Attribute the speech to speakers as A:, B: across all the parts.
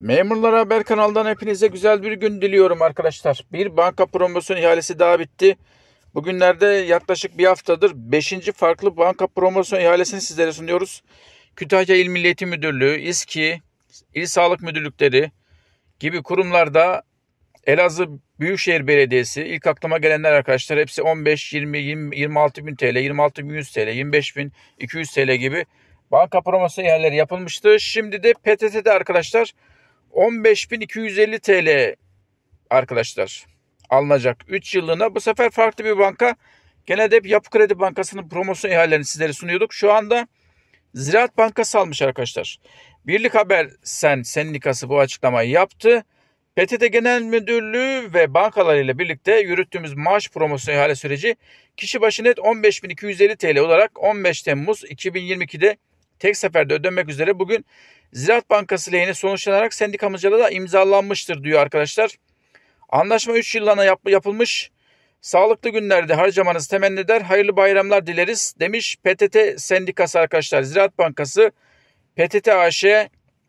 A: Memurlar Haber kanalından hepinize güzel bir gün diliyorum arkadaşlar. Bir banka promosyon ihalesi daha bitti. Bugünlerde yaklaşık bir haftadır 5. farklı banka promosyon ihalesini sizlere sunuyoruz. Kütahya İl Milliyeti Müdürlüğü, İSKİ, İl Sağlık Müdürlükleri gibi kurumlarda Elazığ Büyükşehir Belediyesi ilk aklıma gelenler arkadaşlar hepsi 15, 20, 20 26 bin TL, 26 bin 100 TL, 25 bin 200 TL gibi banka promosyon ihalleri yapılmıştı. Şimdi de PTT'de arkadaşlar 15.250 TL arkadaşlar alınacak 3 yıllığına. Bu sefer farklı bir banka. Genelde hep Yapı Kredi Bankası'nın promosyon ihalelerini sizlere sunuyorduk. Şu anda Ziraat Bankası almış arkadaşlar. Birlik Haber Sen sendikası bu açıklamayı yaptı. PTT Genel Müdürlüğü ve bankalarıyla birlikte yürüttüğümüz maaş promosyon ihale süreci kişi başı net 15.250 TL olarak 15 Temmuz 2022'de tek seferde ödemek üzere bugün Ziraat Bankası lehine sonuçlanarak sendikamızca da imzalanmıştır diyor arkadaşlar. Anlaşma 3 yıllana yap yapılmış. Sağlıklı günlerde harcamanızı temenni eder. Hayırlı bayramlar dileriz demiş PTT sendikası arkadaşlar. Ziraat Bankası PTT AŞ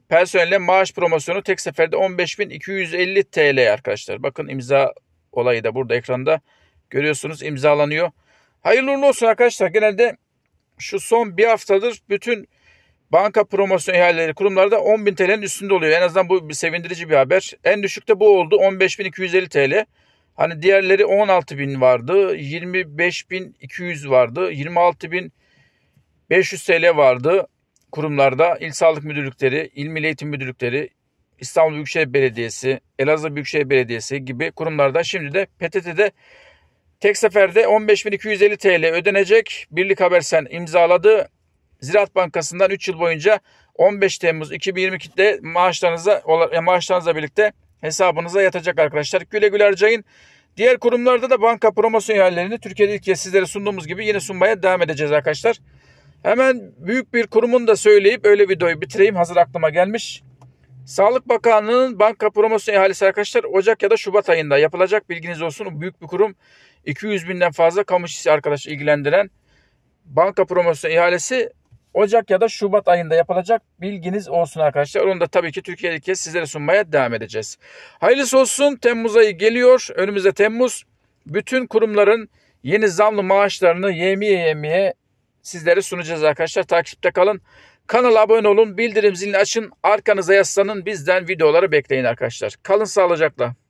A: personele maaş promosyonu tek seferde 15.250 TL arkadaşlar. Bakın imza olayı da burada ekranda görüyorsunuz imzalanıyor. Hayırlı olsun arkadaşlar. Genelde şu son bir haftadır bütün Banka promosyon ihaleleri kurumlarda 10 bin TL'nin üstünde oluyor. En azından bu bir sevindirici bir haber. En düşükte bu oldu 15.250 TL. Hani diğerleri 16 bin vardı, 25.200 vardı, 26.500 TL vardı kurumlarda. İl Sağlık Müdürlükleri, İl Milli Eğitim Müdürlükleri, İstanbul Büyükşehir Belediyesi, Elazığ Büyükşehir Belediyesi gibi kurumlarda şimdi de PTT'de tek seferde 15.250 TL ödenecek. Birlik Haber sen imzaladı. Ziraat Bankası'ndan 3 yıl boyunca 15 Temmuz 2022'de maaşlarınıza maaşlarınızla birlikte hesabınıza yatacak arkadaşlar. Güle güle harcayın. Diğer kurumlarda da banka promosyon yerlerini Türkiye'de ilk kez sizlere sunduğumuz gibi yine sunmaya devam edeceğiz arkadaşlar. Hemen büyük bir kurumun da söyleyip öyle videoyu bitireyim hazır aklıma gelmiş. Sağlık Bakanlığı'nın banka promosyon ihalesi arkadaşlar Ocak ya da Şubat ayında yapılacak bilginiz olsun. Büyük bir kurum 200 binden fazla kamu işçisi arkadaş ilgilendiren banka promosyon ihalesi Ocak ya da Şubat ayında yapılacak bilginiz olsun arkadaşlar. Onu da tabii ki Türkiye'deki sizlere sunmaya devam edeceğiz. Hayırlısı olsun. Temmuz ayı geliyor. Önümüzde Temmuz. Bütün kurumların yeni zamlı maaşlarını yemeye yemeye sizlere sunacağız arkadaşlar. Takipte kalın. Kanala abone olun. Bildirim zilini açın. Arkanıza yaslanın. Bizden videoları bekleyin arkadaşlar. Kalın sağlıcakla.